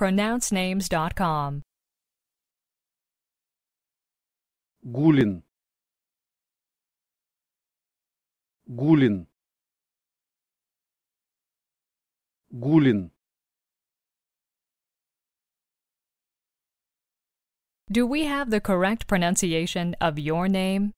pronouncenames.com. Gulin. Gulin. Gulin. Do we have the correct pronunciation of your name?